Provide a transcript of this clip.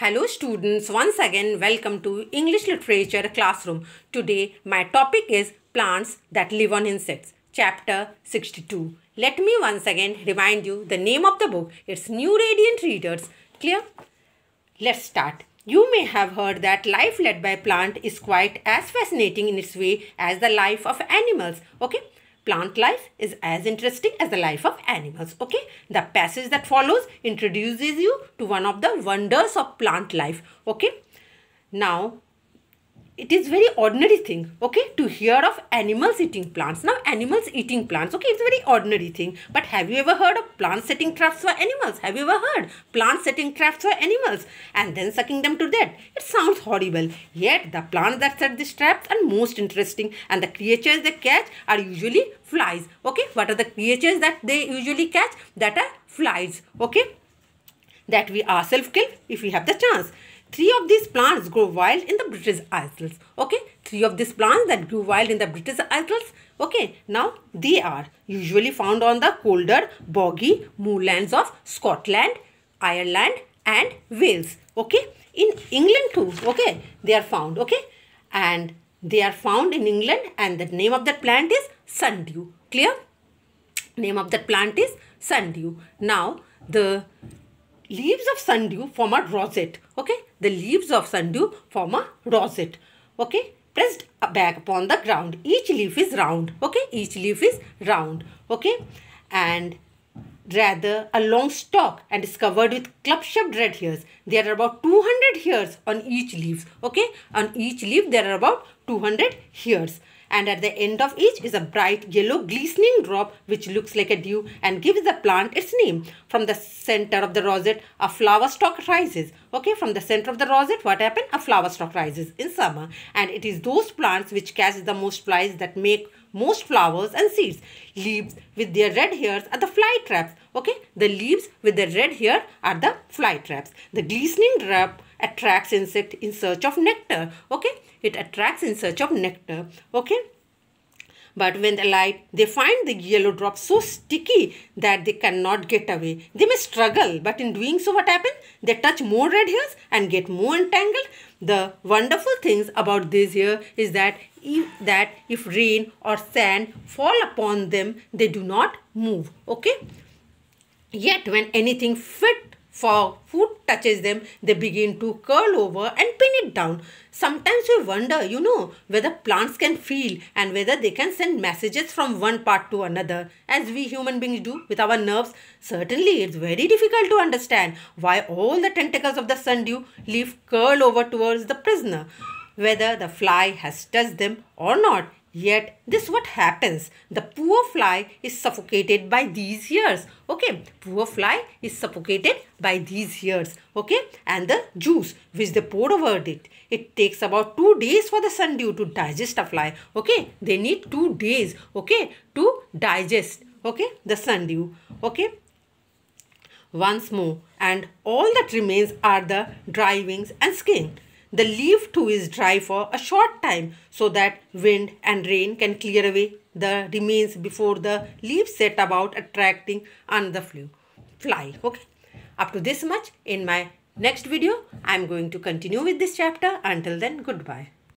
Hello students, once again welcome to English Literature Classroom. Today my topic is Plants that Live on Insects, Chapter 62. Let me once again remind you the name of the book. It's New Radiant Readers. Clear? Let's start. You may have heard that life led by plant is quite as fascinating in its way as the life of animals. Okay? plant life is as interesting as the life of animals. Okay. The passage that follows introduces you to one of the wonders of plant life. Okay. Now, it is very ordinary thing okay to hear of animals eating plants now animals eating plants okay it's very ordinary thing but have you ever heard of plants setting traps for animals have you ever heard plants setting traps for animals and then sucking them to death it sounds horrible yet the plants that set these traps are most interesting and the creatures they catch are usually flies okay what are the creatures that they usually catch that are flies okay that we ourselves kill if we have the chance Three of these plants grow wild in the British Isles. Okay, three of these plants that grew wild in the British Isles. Okay, now they are usually found on the colder, boggy moorlands of Scotland, Ireland and Wales. Okay, in England too. Okay, they are found. Okay, and they are found in England and the name of that plant is sundew. Clear? Name of that plant is sundew. Now, the leaves of sundew form a rosette. Okay, the leaves of sundew form a rosette. Okay, pressed back upon the ground. Each leaf is round. Okay, each leaf is round. Okay, and rather a long stalk and is covered with club-shaped red hairs. There are about 200 hairs on each leaf. Okay, on each leaf there are about 200 hairs. And at the end of each is a bright yellow glistening drop which looks like a dew and gives the plant its name. From the center of the rosette, a flower stalk rises. Okay, from the center of the rosette, what happens? A flower stalk rises in summer. And it is those plants which catch the most flies that make most flowers and seeds. Leaves with their red hairs are the fly traps. Okay, the leaves with their red hair are the fly traps. The glistening drop attracts insect in search of nectar. Okay, it attracts in search of nectar. Okay. But when light, they find the yellow drop so sticky that they cannot get away. They may struggle, but in doing so, what happens? They touch more red hairs and get more entangled. The wonderful things about this here is that if, that if rain or sand fall upon them, they do not move. Okay. Yet when anything fit for food touches them, they begin to curl over and pin it down. Sometimes we wonder, you know, whether plants can feel and whether they can send messages from one part to another, as we human beings do with our nerves. Certainly, it's very difficult to understand why all the tentacles of the sundew leaf curl over towards the prisoner, whether the fly has touched them or not. Yet this what happens. The poor fly is suffocated by these hairs. Okay. Poor fly is suffocated by these hairs. Okay. And the juice which they pour over it. It takes about two days for the sundew to digest a fly. Okay. They need two days. Okay. To digest. Okay. The sundew. Okay once more and all that remains are the dry wings and skin. The leaf too is dry for a short time so that wind and rain can clear away the remains before the leaves set about attracting another fly. Okay. Up to this much in my next video. I am going to continue with this chapter. Until then, goodbye.